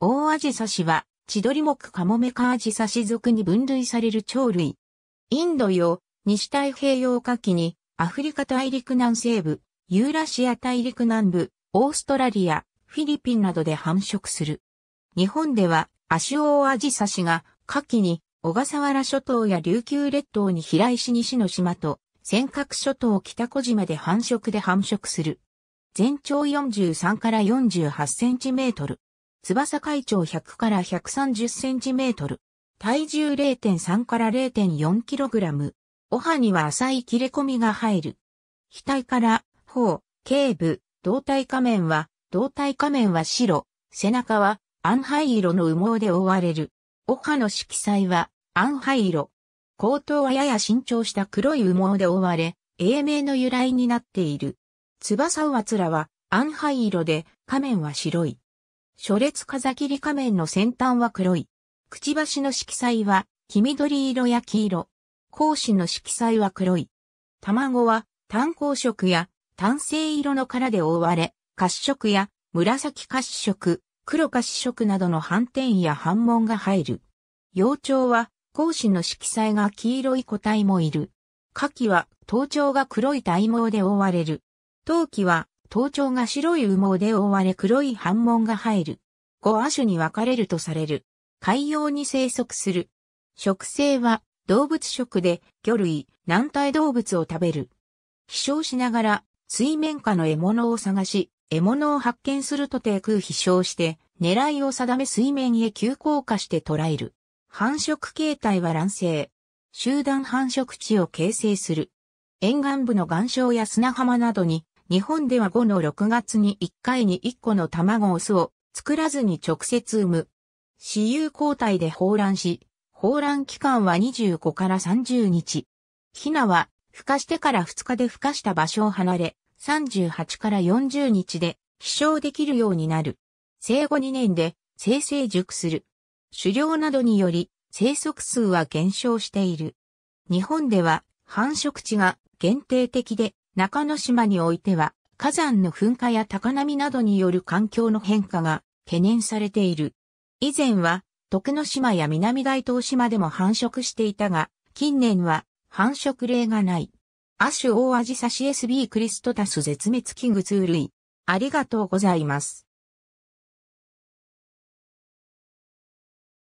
大アジサシは、千鳥目カモメカアジサシ属に分類される鳥類。インド洋、西太平洋下記に、アフリカ大陸南西部、ユーラシア大陸南部、オーストラリア、フィリピンなどで繁殖する。日本では、アシオオアジサシが、下記に、小笠原諸島や琉球列島に飛来し西の島と、尖閣諸島北小島で繁殖で繁殖する。全長43から48センチメートル。翼海長100から130センチメートル。体重0.3から0.4キログラム。お歯には浅い切れ込みが入る。額から、頬、頸部、胴体下面は、胴体下面は白、背中は、暗灰色の羽毛で覆われる。お歯の色彩は、暗灰色。後頭はやや伸長した黒い羽毛で覆われ、英名の由来になっている。翼つ面は、暗灰色で、下面は白い。初列風切仮面の先端は黒い。くちばしの色彩は黄緑色や黄色。格子の色彩は黒い。卵は炭鉱色や炭性色の殻で覆われ、褐色や紫褐色、黒褐色などの斑点や斑紋が入る。幼鳥は格子の色彩が黄色い個体もいる。夏季は頭頂が黒い体毛で覆われる。陶器は頭頂が白い羽毛で覆われ黒い斑紋が入る。五亜種に分かれるとされる。海洋に生息する。食性は動物食で魚類、軟体動物を食べる。飛翔しながら水面下の獲物を探し、獲物を発見すると低空飛翔して狙いを定め水面へ急降下して捕らえる。繁殖形態は卵生。集団繁殖地を形成する。沿岸部の岩礁や砂浜などに日本では5の6月に1回に1個の卵を巣を作らずに直接産む。私有交代で放卵し、放卵期間は25から30日。ヒナは、孵化してから2日で孵化した場所を離れ、38から40日で飛翔できるようになる。生後2年で生成熟する。狩猟などにより生息数は減少している。日本では繁殖地が限定的で中之島においては火山の噴火や高波などによる環境の変化が懸念されている。以前は徳之島や南大東島でも繁殖していたが、近年は繁殖例がない。アシュオオアジサシ SB クリストタス絶滅危惧ツー類。ありがとうございます。